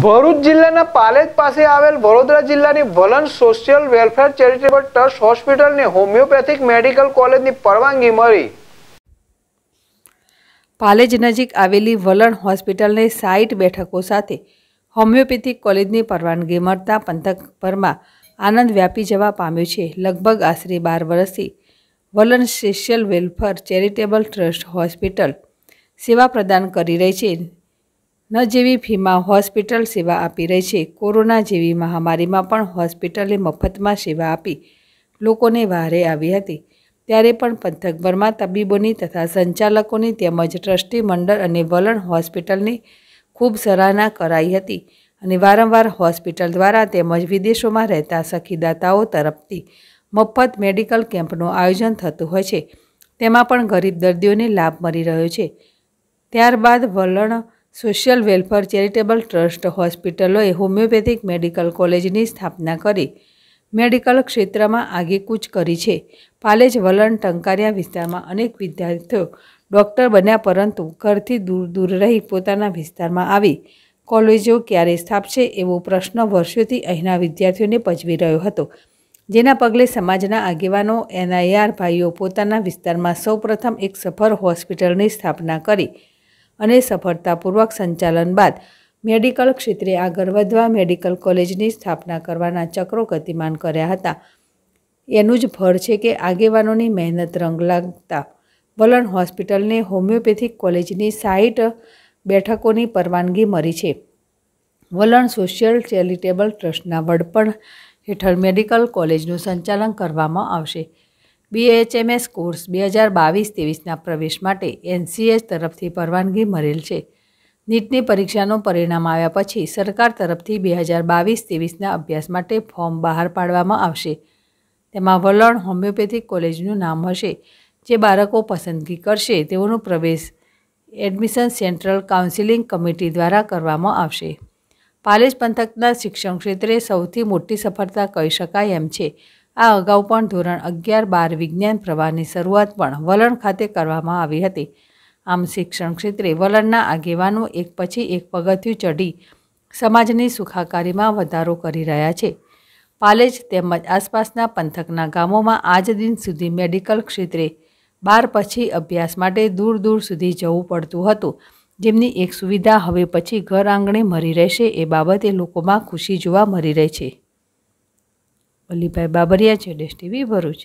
ભરૂચ જિલ્લાના પાલેજ પાસે આવેલ વડોદરા જિલ્લાની Valan social welfare charitable trust હોસ્પિટલને હોમિયોપેથિક મેડિકલ કોલેજની પરવાનગી મળી પાલેજ નજીક આવેલી વલણ હોસ્પિટલને સાઈઠ બેઠકો સાથે હોમિયોપેથિક કોલેજની પરવાનગી મળતા પંથકભરમાં આનંદ વ્યાપી જવા પામ્યો છે લગભગ આશરે બાર વર્ષથી Valan social welfare charitable trust hospital સેવા પ્રદાન કરી રહી છે ન જેવી ફીમાં હોસ્પિટલ સેવા આપી રહી છે કોરોના જેવી મહામારીમાં પણ હોસ્પિટલે મફતમાં સેવા આપી લોકોને વહારે આવી હતી ત્યારે પણ પંથકભરમાં તબીબોની તથા સંચાલકોની તેમજ ટ્રસ્ટી મંડળ અને વલણ હોસ્પિટલની ખૂબ સરાહના કરાઈ હતી અને વારંવાર હોસ્પિટલ દ્વારા તેમજ વિદેશોમાં રહેતા સખીદાતાઓ તરફથી મફત મેડિકલ કેમ્પનું આયોજન થતું હોય છે તેમાં પણ ગરીબ દર્દીઓને લાભ મળી રહ્યો છે ત્યારબાદ Valan social welfare charitable trust હોસ્પિટલોએ હોમિયોપેથિક મેડિકલ કોલેજની સ્થાપના કરી મેડિકલ ક્ષેત્રમાં આગેકૂચ કરી છે પાલેજ વલણ ટંકારિયા વિસ્તારમાં અનેક વિદ્યાર્થીઓ ડૉક્ટર બન્યા પરંતુ ઘરથી દૂર દૂર રહી પોતાના વિસ્તારમાં આવી કોલેજો ક્યારે સ્થાપશે એવો પ્રશ્ન વર્ષોથી અહીંના વિદ્યાર્થીઓને પજવી રહ્યો હતો જેના પગલે સમાજના આગેવાનો એનઆઈઆર ભાઈઓ પોતાના વિસ્તારમાં સૌપ્રથમ એક સફર હોસ્પિટલની સ્થાપના કરી અને સફળતાપૂર્વક સંચાલન બાદ મેડિકલ ક્ષેત્રે આગળ વધવા મેડિકલ કોલેજની સ્થાપના કરવાના ચક્રો ગતિમાન કર્યા હતા એનું જ ફળ છે કે આગેવાનોની મહેનત રંગ લાગતા વલણ હોસ્પિટલને હોમિયોપેથિક કોલેજની સાહીઠ બેઠકોની પરવાનગી મળી છે વલણ સોશિયલ ચેરિટેબલ ટ્રસ્ટના વડપણ હેઠળ મેડિકલ કોલેજનું સંચાલન કરવામાં આવશે બીએચએમએસ કોર્સ બે હજાર બાવીસ ત્રેવીસના પ્રવેશ માટે એનસીએચ તરફથી પરવાનગી મળેલ છે નીટની પરીક્ષાનું પરિણામ આવ્યા પછી સરકાર તરફથી બે હજાર બાવીસ ત્રેવીસના અભ્યાસ માટે ફોર્મ બહાર પાડવામાં આવશે તેમાં વલણ હોમિયોપેથિક કોલેજનું નામ હશે જે બાળકો પસંદગી કરશે તેઓનો પ્રવેશ એડમિશન સેન્ટ્રલ કાઉન્સિલિંગ કમિટી દ્વારા કરવામાં આવશે પાલેજ પંથકના શિક્ષણ ક્ષેત્રે સૌથી મોટી સફળતા કહી શકાય એમ છે આ અગાઉ પણ ધોરણ અગિયાર બાર વિજ્ઞાન પ્રવાહની શરૂઆત પણ વલણ ખાતે કરવામાં આવી હતી આમ શિક્ષણ ક્ષેત્રે વલણના આગેવાનો એક પછી એક પગથિયું ચઢી સમાજની સુખાકારીમાં વધારો કરી રહ્યા છે પાલેજ તેમજ આસપાસના પંથકના ગામોમાં આજ દિન સુધી મેડિકલ ક્ષેત્રે બાર પછી અભ્યાસ માટે દૂર દૂર સુધી જવું પડતું હતું જેમની એક સુવિધા હવે પછી ઘર આંગણે મળી રહેશે એ બાબતે લોકોમાં ખુશી જોવા મળી રહી છે વલ્લીભાઈ બાબરિયા છે ડેશ ટીવી ભરૂચ